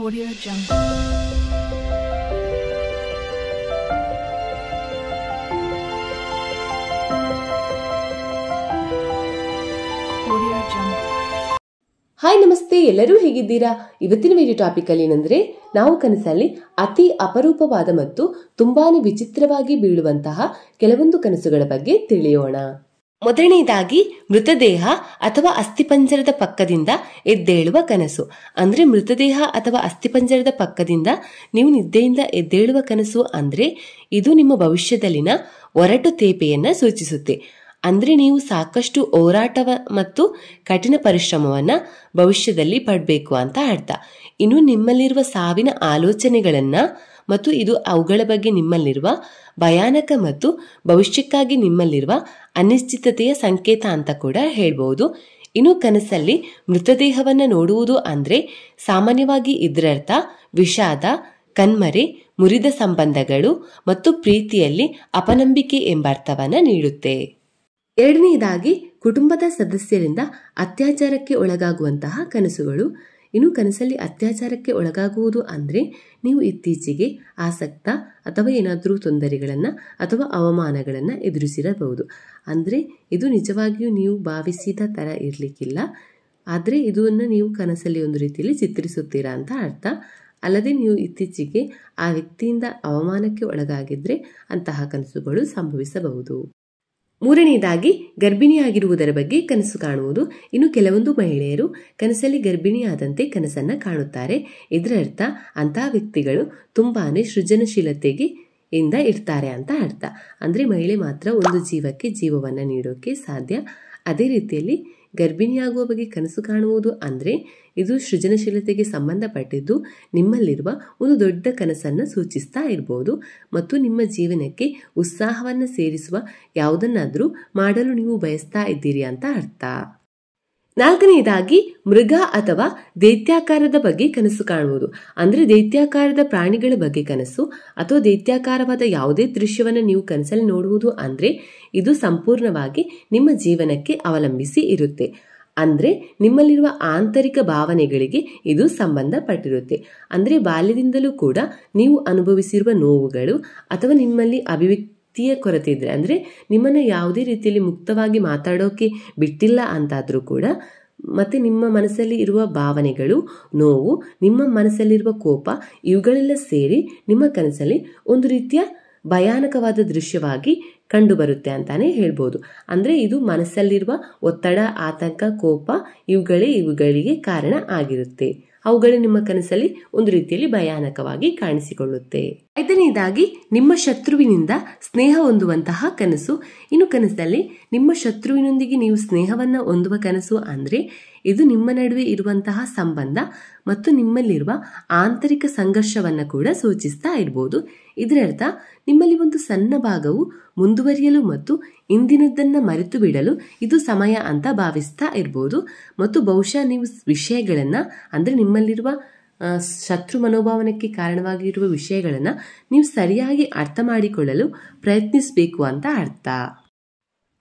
Audio Jungle. Hi ನಮಸ್ತೆ ಎಲ್ಲರೂ ಹೇಗಿದ್ದೀರಾ ಇವತ್ತಿನ ವಿಡಿಯೋ ಟಾಪಿಕ್ ಅಲ್ಲಿ ಏನಂದ್ರೆ ನಾವು ಕನಸಲ್ಲಿ ಅತಿ ಅಪರೂಪವಾದ ಮತ್ತು ತುಂಬಾನೇ ವಿಚಿತ್ರವಾಗಿ ಬೀಳುವಂತಹ ಕೆಲವೊಂದು ಕನಸುಗಳ ಬಗ್ಗೆ ತಿಳಿಯೋಣ ಮೊದಲನೇದಾಗಿ ಮೃತದೇಹ ಅಥವಾ ಅಸ್ಥಿಪಂಜರದ ಪಕ್ಕದಿಂದ ಎದ್ದೇಳುವ ಕನಸು ಅಂದರೆ ಮೃತದೇಹ ಅಥವಾ ಅಸ್ಥಿಪಂಜರದ ಪಕ್ಕದಿಂದ ನೀವು ನಿದ್ದೆಯಿಂದ ಎದ್ದೇಳುವ ಕನಸು ಅಂದರೆ ಇದು ನಿಮ್ಮ ಭವಿಷ್ಯದಲ್ಲಿನ ಒರಟು ತೇಪೆಯನ್ನು ಸೂಚಿಸುತ್ತೆ ಅಂದರೆ ನೀವು ಸಾಕಷ್ಟು ಹೋರಾಟವ ಮತ್ತು ಕಠಿಣ ಪರಿಶ್ರಮವನ್ನು ಭವಿಷ್ಯದಲ್ಲಿ ಪಡಬೇಕು ಅಂತ ಅರ್ಥ ಇನ್ನು ನಿಮ್ಮಲ್ಲಿರುವ ಸಾವಿನ ಆಲೋಚನೆಗಳನ್ನು ಮತ್ತು ಇದು ಅವುಗಳ ಬಗ್ಗೆ ನಿಮ್ಮಲ್ಲಿರುವ ಭಯಾನಕ ಮತ್ತು ಭವಿಷ್ಯಕ್ಕಾಗಿ ನಿಮ್ಮಲ್ಲಿರುವ ಅನಿಶ್ಚಿತತೆಯ ಸಂಕೇತ ಅಂತ ಕೂಡ ಹೇಳ್ಬೋದು ಇನ್ನು ಕನಸಲ್ಲಿ ಮೃತದೇಹವನ್ನು ನೋಡುವುದು ಅಂದರೆ ಸಾಮಾನ್ಯವಾಗಿ ಇದ್ರರ್ಥ ವಿಷಾದ ಕಣ್ಮರೆ ಮುರಿದ ಸಂಬಂಧಗಳು ಮತ್ತು ಪ್ರೀತಿಯಲ್ಲಿ ಅಪನಂಬಿಕೆ ಎಂಬ ಅರ್ಥವನ್ನು ನೀಡುತ್ತೆ ಎರಡನೆಯದಾಗಿ ಕುಟುಂಬದ ಸದಸ್ಯರಿಂದ ಅತ್ಯಾಚಾರಕ್ಕೆ ಒಳಗಾಗುವಂತಹ ಕನಸುಗಳು ಇನ್ನು ಕನಸಲ್ಲಿ ಅತ್ಯಾಚಾರಕ್ಕೆ ಒಳಗಾಗುವುದು ಅಂದರೆ ನೀವು ಇತ್ತೀಚೆಗೆ ಆಸಕ್ತ ಅಥವಾ ಏನಾದರೂ ತೊಂದರೆಗಳನ್ನು ಅಥವಾ ಅವಮಾನಗಳನ್ನು ಎದುರಿಸಿರಬಹುದು ಅಂದರೆ ಇದು ನಿಜವಾಗಿಯೂ ನೀವು ಭಾವಿಸಿದ ಥರ ಇರಲಿಕ್ಕಿಲ್ಲ ಆದರೆ ಇದನ್ನು ನೀವು ಕನಸಲ್ಲಿ ಒಂದು ರೀತಿಯಲ್ಲಿ ಚಿತ್ರಿಸುತ್ತೀರಾ ಅಂತ ಅರ್ಥ ಅಲ್ಲದೆ ನೀವು ಇತ್ತೀಚೆಗೆ ಆ ವ್ಯಕ್ತಿಯಿಂದ ಅವಮಾನಕ್ಕೆ ಒಳಗಾಗಿದ್ದರೆ ಅಂತಹ ಕನಸುಗಳು ಸಂಭವಿಸಬಹುದು ಮೂರನೆಯದಾಗಿ ಗರ್ಭಿಣಿಯಾಗಿರುವುದರ ಬಗ್ಗೆ ಕನಸು ಕಾಣುವುದು ಇನ್ನು ಕೆಲವೊಂದು ಮಹಿಳೆಯರು ಕನಸಲ್ಲಿ ಗರ್ಭಿಣಿಯಾದಂತೆ ಕನಸನ್ನು ಕಾಣುತ್ತಾರೆ ಇದರರ್ಥ ಅಂತಹ ವ್ಯಕ್ತಿಗಳು ತುಂಬಾ ಸೃಜನಶೀಲತೆಗೆ ಇಂದ ಇರ್ತಾರೆ ಅಂತ ಅರ್ಥ ಅಂದರೆ ಮಹಿಳೆ ಮಾತ್ರ ಒಂದು ಜೀವಕ್ಕೆ ಜೀವವನ್ನು ನೀಡೋಕೆ ಸಾಧ್ಯ ಅದೇ ರೀತಿಯಲ್ಲಿ ಗರ್ಭಿಣಿಯಾಗುವ ಬಗ್ಗೆ ಕನಸು ಕಾಣುವುದು ಅಂದರೆ ಇದು ಸೃಜನಶೀಲತೆಗೆ ಸಂಬಂಧಪಟ್ಟಿದ್ದು ನಿಮ್ಮಲ್ಲಿರುವ ಒಂದು ದೊಡ್ಡ ಕನಸನ್ನು ಸೂಚಿಸ್ತಾ ಇರಬಹುದು ಮತ್ತು ನಿಮ್ಮ ಜೀವನಕ್ಕೆ ಉತ್ಸಾಹವನ್ನು ಸೇರಿಸುವ ಯಾವುದನ್ನಾದರೂ ಮಾಡಲು ನೀವು ಬಯಸ್ತಾ ಇದ್ದೀರಿ ಅಂತ ಅರ್ಥ ನಾಲ್ಕನೆಯದಾಗಿ ಮೃಗ ಅಥವಾ ದೈತ್ಯಾಕಾರದ ಬಗ್ಗೆ ಕನಸು ಕಾಣುವುದು ಅಂದರೆ ದೈತ್ಯಾಕಾರದ ಪ್ರಾಣಿಗಳ ಬಗ್ಗೆ ಕನಸು ಅಥವಾ ದೈತ್ಯಾಕಾರವಾದ ಯಾವುದೇ ದೃಶ್ಯವನ್ನು ನೀವು ಕನಸಲ್ಲಿ ನೋಡುವುದು ಅಂದರೆ ಇದು ಸಂಪೂರ್ಣವಾಗಿ ನಿಮ್ಮ ಜೀವನಕ್ಕೆ ಅವಲಂಬಿಸಿ ಇರುತ್ತೆ ಅಂದರೆ ನಿಮ್ಮಲ್ಲಿರುವ ಆಂತರಿಕ ಭಾವನೆಗಳಿಗೆ ಇದು ಸಂಬಂಧಪಟ್ಟಿರುತ್ತೆ ಅಂದರೆ ಬಾಲ್ಯದಿಂದಲೂ ಕೂಡ ನೀವು ಅನುಭವಿಸಿರುವ ನೋವುಗಳು ಅಥವಾ ನಿಮ್ಮಲ್ಲಿ ಅಭಿವ್ಯಕ್ತಿ ತೀಯ ಕೊರತೆ ಇದ್ದರೆ ಅಂದರೆ ನಿಮ್ಮನ್ನು ಯಾವುದೇ ರೀತಿಯಲ್ಲಿ ಮುಕ್ತವಾಗಿ ಮಾತಾಡೋಕೆ ಬಿಟ್ಟಿಲ್ಲ ಅಂತಾದರೂ ಕೂಡ ಮತ್ತು ನಿಮ್ಮ ಮನಸ್ಸಲ್ಲಿ ಇರುವ ಭಾವನೆಗಳು ನೋವು ನಿಮ್ಮ ಮನಸ್ಸಲ್ಲಿರುವ ಕೋಪ ಇವುಗಳೆಲ್ಲ ಸೇರಿ ನಿಮ್ಮ ಕನಸಲ್ಲಿ ಒಂದು ರೀತಿಯ ಭಯಾನಕವಾದ ದೃಶ್ಯವಾಗಿ ಕಂಡುಬರುತ್ತೆ ಅಂತಾನೆ ಹೇಳ್ಬೋದು ಅಂದರೆ ಇದು ಮನಸ್ಸಲ್ಲಿರುವ ಒತ್ತಡ ಆತಂಕ ಕೋಪ ಇವುಗಳೇ ಇವುಗಳಿಗೆ ಕಾರಣ ಆಗಿರುತ್ತೆ ಅವುಗಳು ನಿಮ್ಮ ಕನಸಲ್ಲಿ ಒಂದು ರೀತಿಯಲ್ಲಿ ಭಯಾನಕವಾಗಿ ಕಾಣಿಸಿಕೊಳ್ಳುತ್ತೆ ಐದನೇದಾಗಿ ನಿಮ್ಮ ಶತ್ರುವಿನಿಂದ ಸ್ನೇಹ ಹೊಂದುವಂತಹ ಕನಸು ಇನ್ನು ಕನಸಲ್ಲಿ ನಿಮ್ಮ ಶತ್ರುವಿನೊಂದಿಗೆ ನೀವು ಸ್ನೇಹವನ್ನ ಹೊಂದುವ ಕನಸು ಅಂದ್ರೆ ಇದು ನಿಮ್ಮ ನಡುವೆ ಇರುವಂತಹ ಸಂಬಂಧ ಮತ್ತು ನಿಮ್ಮಲ್ಲಿರುವ ಆಂತರಿಕ ಸಂಘರ್ಷವನ್ನು ಕೂಡ ಸೂಚಿಸ್ತಾ ಇರಬಹುದು ಇದರರ್ಥ ನಿಮ್ಮಲ್ಲಿ ಒಂದು ಸಣ್ಣ ಭಾಗವು ಮುಂದುವರಿಯಲು ಮತ್ತು ಇಂದಿನದ್ದನ್ನು ಮರೆತು ಬಿಡಲು ಇದು ಸಮಯ ಅಂತ ಭಾವಿಸ್ತಾ ಇರಬಹುದು ಮತ್ತು ಬಹುಶಃ ನೀವು ವಿಷಯಗಳನ್ನು ಅಂದರೆ ನಿಮ್ಮಲ್ಲಿರುವ ಶತ್ರು ಮನೋಭಾವನಕ್ಕೆ ಕಾರಣವಾಗಿರುವ ವಿಷಯಗಳನ್ನು ನೀವು ಸರಿಯಾಗಿ ಅರ್ಥ ಮಾಡಿಕೊಳ್ಳಲು ಪ್ರಯತ್ನಿಸಬೇಕು ಅಂತ ಅರ್ಥ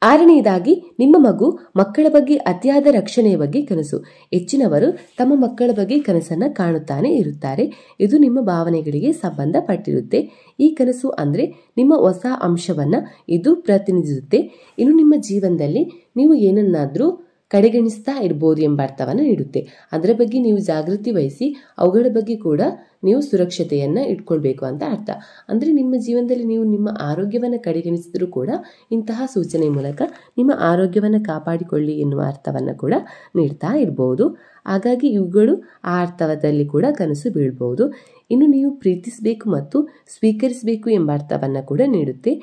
ಆರನೆಯದಾಗಿ ನಿಮ್ಮ ಮಗು ಮಕ್ಕಳ ಬಗ್ಗೆ ಅತಿಯಾದ ರಕ್ಷಣೆಯ ಬಗ್ಗೆ ಕನಸು ಹೆಚ್ಚಿನವರು ತಮ್ಮ ಮಕ್ಕಳ ಬಗ್ಗೆ ಕನಸನ್ನು ಕಾಣುತ್ತಾನೆ ಇರುತ್ತಾರೆ ಇದು ನಿಮ್ಮ ಭಾವನೆಗಳಿಗೆ ಸಂಬಂಧಪಟ್ಟಿರುತ್ತೆ ಈ ಕನಸು ಅಂದರೆ ನಿಮ್ಮ ಹೊಸ ಅಂಶವನ್ನ ಇದು ಪ್ರತಿನಿಧಿಸುತ್ತೆ ಇನ್ನು ನಿಮ್ಮ ಜೀವನದಲ್ಲಿ ನೀವು ಏನನ್ನಾದರೂ ಕಡೆಗಣಿಸ್ತಾ ಇರ್ಬೋದು ಎಂಬ ಅರ್ಥವನ್ನು ನೀಡುತ್ತೆ ಅದರ ಬಗ್ಗೆ ನೀವು ಜಾಗೃತಿ ವಹಿಸಿ ಅವುಗಳ ಬಗ್ಗೆ ಕೂಡ ನೀವು ಸುರಕ್ಷತೆಯನ್ನು ಇಟ್ಕೊಳ್ಬೇಕು ಅಂತ ಅರ್ಥ ಅಂದರೆ ನಿಮ್ಮ ಜೀವನದಲ್ಲಿ ನೀವು ನಿಮ್ಮ ಆರೋಗ್ಯವನ್ನು ಕಡೆಗಣಿಸಿದರೂ ಕೂಡ ಇಂತಹ ಸೂಚನೆ ಮೂಲಕ ನಿಮ್ಮ ಆರೋಗ್ಯವನ್ನು ಕಾಪಾಡಿಕೊಳ್ಳಿ ಎನ್ನುವ ಅರ್ಥವನ್ನು ಕೂಡ ನೀಡ್ತಾ ಇರ್ಬೋದು ಹಾಗಾಗಿ ಇವುಗಳು ಆ ಅರ್ಥದಲ್ಲಿ ಕೂಡ ಕನಸು ಬೀಳ್ಬೋದು ಇನ್ನು ನೀವು ಪ್ರೀತಿಸಬೇಕು ಮತ್ತು ಸ್ವೀಕರಿಸಬೇಕು ಎಂಬ ಅರ್ಥವನ್ನು ಕೂಡ ನೀಡುತ್ತೆ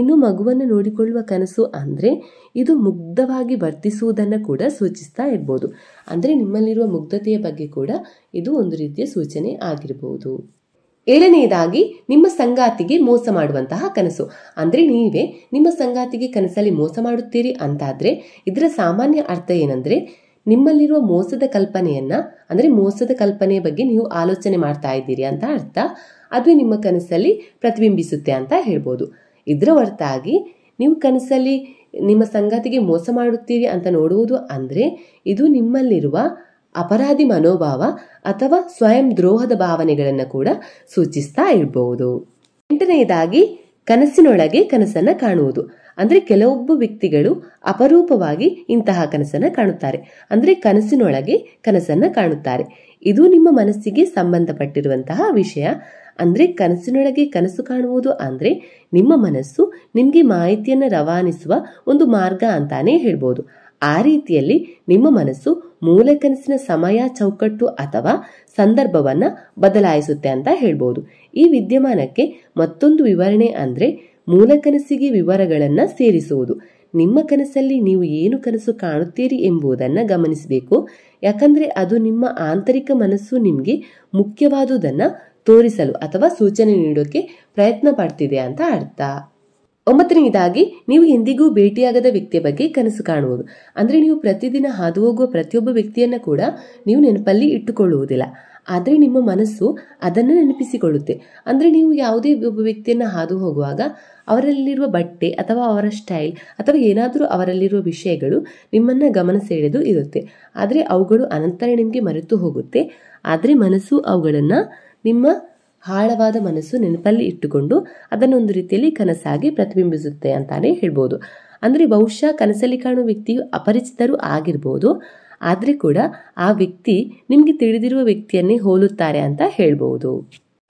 ಇನ್ನು ಮಗುವನ್ನು ನೋಡಿಕೊಳ್ಳುವ ಕನಸು ಅಂದರೆ ಇದು ಮುಗ್ಧವಾಗಿ ವರ್ತಿಸುವುದನ್ನು ಕೂಡ ಸೂಚಿಸ್ತಾ ಇರ್ಬೋದು ಅಂದರೆ ನಿಮ್ಮಲ್ಲಿರುವ ಮುಗ್ಧತೆಯ ಬಗ್ಗೆ ಕೂಡ ಇದು ಒಂದು ರೀತಿಯ ಸೂಚನೆ ಆಗಿರಬಹುದು ಏಳನೆಯದಾಗಿ ನಿಮ್ಮ ಸಂಗಾತಿಗೆ ಮೋಸ ಮಾಡುವಂತಹ ಕನಸು ಅಂದರೆ ನೀವೇ ನಿಮ್ಮ ಸಂಗಾತಿಗೆ ಕನಸಲ್ಲಿ ಮೋಸ ಮಾಡುತ್ತೀರಿ ಅಂತಾದರೆ ಇದರ ಸಾಮಾನ್ಯ ಅರ್ಥ ಏನಂದರೆ ನಿಮ್ಮಲ್ಲಿರುವ ಮೋಸದ ಕಲ್ಪನೆಯನ್ನ ಅಂದರೆ ಮೋಸದ ಕಲ್ಪನೆಯ ಬಗ್ಗೆ ನೀವು ಆಲೋಚನೆ ಮಾಡ್ತಾ ಇದ್ದೀರಿ ಅಂತ ಅರ್ಥ ಅದು ನಿಮ್ಮ ಕನಸಲ್ಲಿ ಪ್ರತಿಬಿಂಬಿಸುತ್ತೆ ಅಂತ ಹೇಳ್ಬೋದು ಇದರ ಹೊರತಾಗಿ ನೀವು ಕನಸಲ್ಲಿ ನಿಮ್ಮ ಸಂಗಾತಿಗೆ ಮೋಸ ಮಾಡುತ್ತೀರಿ ಅಂತ ನೋಡುವುದು ಅಂದರೆ ಇದು ನಿಮ್ಮಲ್ಲಿರುವ ಅಪರಾಧಿ ಮನೋಭಾವ ಅಥವಾ ಸ್ವಯಂ ದ್ರೋಹದ ಭಾವನೆಗಳನ್ನು ಕೂಡ ಸೂಚಿಸ್ತಾ ಇರಬಹುದು ಎಂಟನೆಯದಾಗಿ ಕನಸಿನೊಳಗೆ ಕನಸನ್ನ ಕಾಣುವುದು ಅಂದ್ರೆ ಕೆಲವೊಬ್ಬ ವ್ಯಕ್ತಿಗಳು ಅಪರೂಪವಾಗಿ ಇಂತಹ ಕನಸನ್ನ ಕಾಣುತ್ತಾರೆ ಅಂದ್ರೆ ಕನಸಿನೊಳಗೆ ಕನಸನ್ನ ಕಾಣುತ್ತಾರೆ ಇದು ನಿಮ್ಮ ಮನಸ್ಸಿಗೆ ಸಂಬಂಧಪಟ್ಟಿರುವಂತಹ ವಿಷಯ ಅಂದರೆ ಕನಸಿನೊಳಗೆ ಕನಸು ಕಾಣುವುದು ಅಂದರೆ ನಿಮ್ಮ ಮನಸ್ಸು ನಿಮಗೆ ಮಾಹಿತಿಯನ್ನು ರವಾನಿಸುವ ಒಂದು ಮಾರ್ಗ ಅಂತಾನೆ ಹೇಳ್ಬೋದು ಆ ರೀತಿಯಲ್ಲಿ ನಿಮ್ಮ ಮನಸ್ಸು ಮೂಲ ಕನಸಿನ ಸಮಯ ಚೌಕಟ್ಟು ಅಥವಾ ಸಂದರ್ಭವನ್ನು ಬದಲಾಯಿಸುತ್ತೆ ಅಂತ ಹೇಳ್ಬೋದು ಈ ವಿದ್ಯಮಾನಕ್ಕೆ ಮತ್ತೊಂದು ವಿವರಣೆ ಅಂದರೆ ಮೂಲ ಕನಸಿಗೆ ವಿವರಗಳನ್ನು ಸೇರಿಸುವುದು ನಿಮ್ಮ ಕನಸಲ್ಲಿ ನೀವು ಏನು ಕನಸು ಕಾಣುತ್ತೀರಿ ಎಂಬುದನ್ನು ಗಮನಿಸಬೇಕು ಯಾಕಂದರೆ ಅದು ನಿಮ್ಮ ಆಂತರಿಕ ಮನಸ್ಸು ನಿಮಗೆ ಮುಖ್ಯವಾದುದನ್ನು ತೋರಿಸಲು ಅಥವಾ ಸೂಚನೆ ನೀಡೋಕೆ ಪ್ರಯತ್ನ ಪಡ್ತಿದೆ ಅಂತ ಅರ್ಥ ಒಂಬತ್ತನೆಯದಾಗಿ ನೀವು ಎಂದಿಗೂ ಭೇಟಿಯಾಗದ ವ್ಯಕ್ತಿಯ ಬಗ್ಗೆ ಕನಸು ಕಾಣುವುದು ಅಂದ್ರೆ ನೀವು ಪ್ರತಿದಿನ ಹಾದು ಹೋಗುವ ಪ್ರತಿಯೊಬ್ಬ ವ್ಯಕ್ತಿಯನ್ನ ಕೂಡ ನೀವು ನೆನಪಲ್ಲಿ ಇಟ್ಟುಕೊಳ್ಳುವುದಿಲ್ಲ ಆದರೆ ನಿಮ್ಮ ಮನಸ್ಸು ಅದನ್ನು ನೆನಪಿಸಿಕೊಳ್ಳುತ್ತೆ ಅಂದ್ರೆ ನೀವು ಯಾವುದೇ ಒಬ್ಬ ವ್ಯಕ್ತಿಯನ್ನ ಹಾದು ಹೋಗುವಾಗ ಅವರಲ್ಲಿರುವ ಬಟ್ಟೆ ಅಥವಾ ಅವರ ಸ್ಟೈಲ್ ಅಥವಾ ಏನಾದರೂ ಅವರಲ್ಲಿರುವ ವಿಷಯಗಳು ನಿಮ್ಮನ್ನ ಗಮನ ಸೆಳೆದು ಇರುತ್ತೆ ಆದರೆ ಅವುಗಳು ಅನಂತರ ನಿಮಗೆ ಮರೆತು ಹೋಗುತ್ತೆ ಆದರೆ ಮನಸ್ಸು ಅವುಗಳನ್ನು ನಿಮ್ಮ ಆಳವಾದ ಮನಸ್ಸು ನೆನಪಲ್ಲಿ ಇಟ್ಟುಕೊಂಡು ಅದನ್ನೊಂದು ರೀತಿಯಲ್ಲಿ ಕನಸಾಗಿ ಪ್ರತಿಬಿಂಬಿಸುತ್ತೆ ಅಂತಾನೆ ಹೇಳ್ಬೋದು ಅಂದರೆ ಬಹುಶಃ ಕನಸಲ್ಲಿ ಕಾಣುವ ವ್ಯಕ್ತಿಯು ಅಪರಿಚಿತರು ಆಗಿರ್ಬೋದು ಆದರೆ ಕೂಡ ಆ ವ್ಯಕ್ತಿ ನಿಮಗೆ ತಿಳಿದಿರುವ ವ್ಯಕ್ತಿಯನ್ನೇ ಹೋಲುತ್ತಾರೆ ಅಂತ ಹೇಳ್ಬೋದು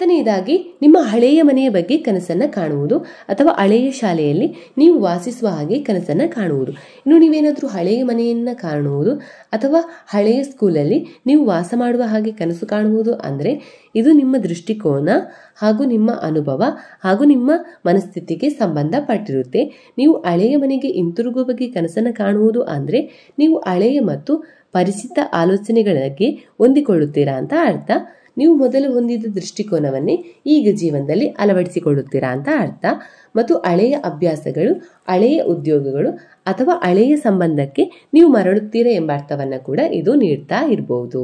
ಹತ್ತನೆಯದಾಗಿ ನಿಮ್ಮ ಹಳೆಯ ಮನೆಯ ಬಗ್ಗೆ ಕನಸನ್ನು ಕಾಣುವುದು ಅಥವಾ ಹಳೆಯ ಶಾಲೆಯಲ್ಲಿ ನೀವು ವಾಸಿಸುವ ಹಾಗೆ ಕನಸನ್ನು ಕಾಣುವುದು ಇನ್ನು ನೀವೇನಾದರೂ ಹಳೆಯ ಮನೆಯನ್ನು ಕಾಣುವುದು ಅಥವಾ ಹಳೆಯ ಸ್ಕೂಲಲ್ಲಿ ನೀವು ವಾಸ ಮಾಡುವ ಹಾಗೆ ಕನಸು ಕಾಣುವುದು ಅಂದರೆ ಇದು ನಿಮ್ಮ ದೃಷ್ಟಿಕೋನ ಹಾಗೂ ನಿಮ್ಮ ಅನುಭವ ಹಾಗೂ ನಿಮ್ಮ ಮನಸ್ಥಿತಿಗೆ ಸಂಬಂಧಪಟ್ಟಿರುತ್ತೆ ನೀವು ಹಳೆಯ ಮನೆಗೆ ಹಿಂತಿರುಗುವ ಬಗ್ಗೆ ಕನಸನ್ನು ಕಾಣುವುದು ಅಂದರೆ ನೀವು ಹಳೆಯ ಮತ್ತು ಪರಿಚಿತ ಆಲೋಚನೆಗಳಿಗೆ ಹೊಂದಿಕೊಳ್ಳುತ್ತೀರಾ ಅಂತ ಅರ್ಥ ನೀವು ಮೊದಲು ಹೊಂದಿದ್ದ ದೃಷ್ಟಿಕೋನವನ್ನೇ ಈಗ ಜೀವನದಲ್ಲಿ ಅಳವಡಿಸಿಕೊಳ್ಳುತ್ತೀರಾ ಅಂತ ಅರ್ಥ ಮತ್ತು ಹಳೆಯ ಅಭ್ಯಾಸಗಳು ಹಳೆಯ ಉದ್ಯೋಗಗಳು ಅಥವಾ ಹಳೆಯ ಸಂಬಂಧಕ್ಕೆ ನೀವು ಮರಳುತ್ತೀರಾ ಎಂಬ ಅರ್ಥವನ್ನ ಕೂಡ ಇದು ನೀಡ್ತಾ ಇರಬಹುದು